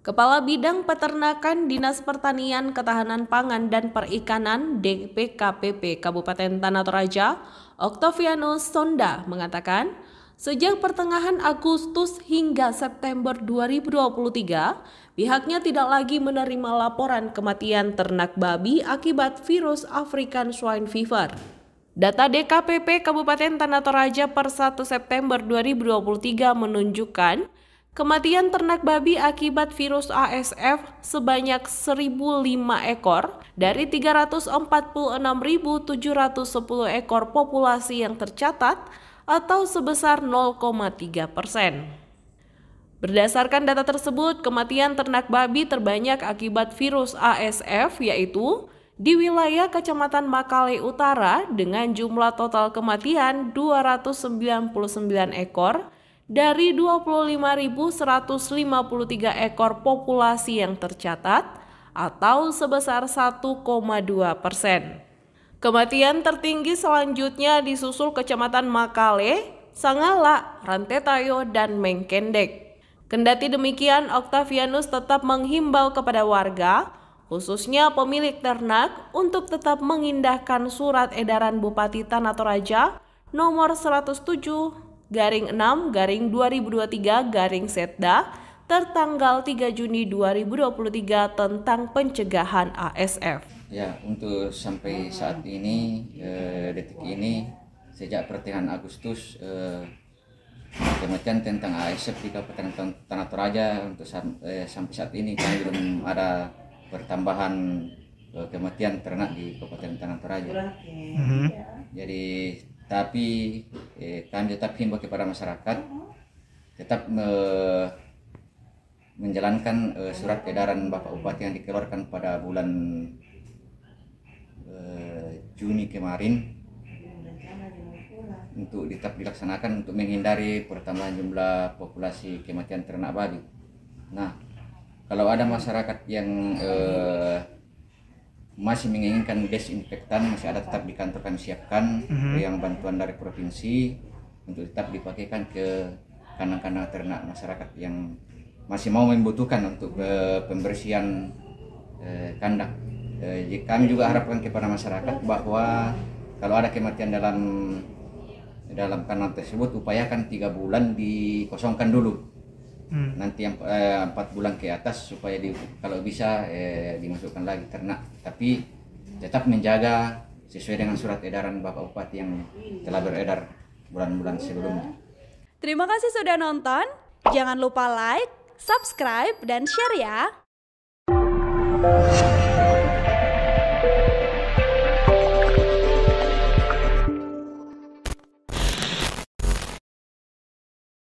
Kepala Bidang Peternakan Dinas Pertanian Ketahanan Pangan dan Perikanan DPKPP Kabupaten Tanah Toraja, Octavianus Sonda mengatakan, sejak pertengahan Agustus hingga September 2023, pihaknya tidak lagi menerima laporan kematian ternak babi akibat virus African Swine Fever. Data DKPP Kabupaten Tanah Toraja per 1 September 2023 menunjukkan Kematian ternak babi akibat virus ASF sebanyak 1.005 ekor dari 346.710 ekor populasi yang tercatat atau sebesar 0,3 persen. Berdasarkan data tersebut, kematian ternak babi terbanyak akibat virus ASF yaitu di wilayah Kecamatan Makale Utara dengan jumlah total kematian 299 ekor dari 25.153 ekor populasi yang tercatat, atau sebesar 1,2 persen. Kematian tertinggi selanjutnya disusul kecamatan Makale, Sangala, Rantetayo, dan Mengkendek. Kendati demikian, Octavianus tetap menghimbau kepada warga, khususnya pemilik ternak, untuk tetap mengindahkan surat edaran Bupati Tanah Toraja nomor 107 garing 6 garing 2023 garing setda tertanggal 3 Juni 2023 tentang pencegahan ASF. Ya, untuk sampai saat ini eh, detik ini sejak pertengahan Agustus eh, tentang ASF di Kabupaten Tanah Toraja untuk eh, sampai saat ini kami belum ada pertambahan eh, kematian ternak di Kabupaten Tanah Toraja. Mm -hmm. Jadi tapi eh, tetap himbau kepada masyarakat mm-hmm. tetap eh, menjalankan eh, surat edaran Bapak Bupati yang dikeluarkan pada bulan eh, Juni kemarin untuk tetap dilaksanakan untuk menghindari pertambahan jumlah populasi kematian ternak babi. Nah, kalau ada masyarakat yang eh, masih menginginkan desinfektan masih ada tetap di kantor kami siapkan mm-hmm. yang bantuan dari provinsi untuk tetap dipakaikan ke kandang-kandang ternak masyarakat yang masih mau membutuhkan untuk uh, pembersihan uh, eh, kandang. Uh, eh, kami juga harapkan kepada masyarakat bahwa kalau ada kematian dalam dalam kandang tersebut upayakan tiga bulan dikosongkan dulu hmm. nanti yang eh, empat bulan ke atas supaya di, kalau bisa eh, dimasukkan lagi ternak tapi tetap menjaga sesuai dengan surat edaran Bapak Bupati yang telah beredar bulan-bulan sebelumnya. Terima kasih sudah nonton. Jangan lupa like, subscribe, dan share ya.